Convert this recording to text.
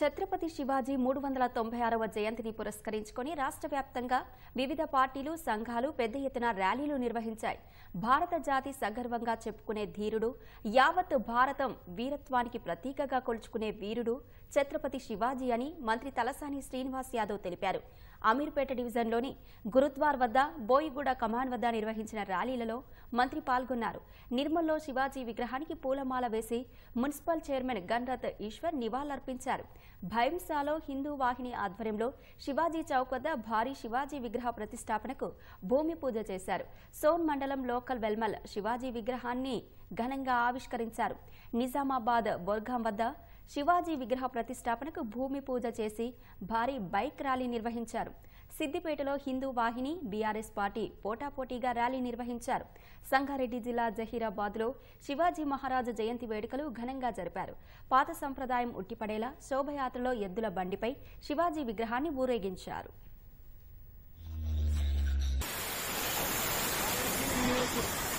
ఛత్రపతి శివాజీ మూడు వందల తొంభై ఆరవ జయంతిని పురస్కరించుకుని రాష్ట్ర వ్యాప్తంగా వివిధ పార్టీలు సంఘాలు పెద్ద ఎత్తున ర్యాలీలు నిర్వహించాయి భారత జాతి సగర్వంగా చెప్పుకునే ధీరుడు యావత్ భారతం వీరత్వానికి ప్రతీకగా కొలుచుకునే వీరుడు ఛత్రపతి శివాజీ అని మంత్రి తలసాని శ్రీనివాస్ యాదవ్ తెలిపారు అమీర్పేట డివిజన్లోని గురుద్వార్ వద్ద బోయిగూడ కమాండ్ వద్ద నిర్వహించిన ర్యాలీలలో మంత్రి పాల్గొన్నారు నిర్మల్లో శివాజీ విగ్రహానికి పూలమాల వేసి మున్సిపల్ చైర్మన్ గన్రత్ ఈశ్వర్ నివాళులర్పించారు భైంసాలో హిందూ వాహిని ఆధ్వర్యంలో శివాజీ చౌక్ వద్ద భారీ శివాజీ విగ్రహ ప్రతిష్టాపనకు భూమి పూజ చేశారు సోన్ మండలం లోకల్ వెల్మల్ శివాజీ విగ్రహాన్ని ఘనంగా ఆవిష్కరించారు నిజామాబాద్ బొర్గాం వద్ద శివాజీ విగ్రహ ప్రతిష్టాపనకు భూమి పూజ చేసి భారీ బైక్ ర్యాలీ నిర్వహించారు సిద్దిపేటలో హిందూ వాహిని బీఆర్ఎస్ పార్టీ పోటాపోటీగా ర్యాలీ నిర్వహించారు సంగారెడ్డి జిల్లా జహీరాబాద్లో శివాజీ మహారాజ జయంతి వేడుకలు ఘనంగా జరిపారు పాత సంప్రదాయం ఉట్టిపడేలా శోభయాత్రలో ఎద్దుల బండిపై శివాజీ విగ్రహాన్ని ఊరేగించారు Thank you.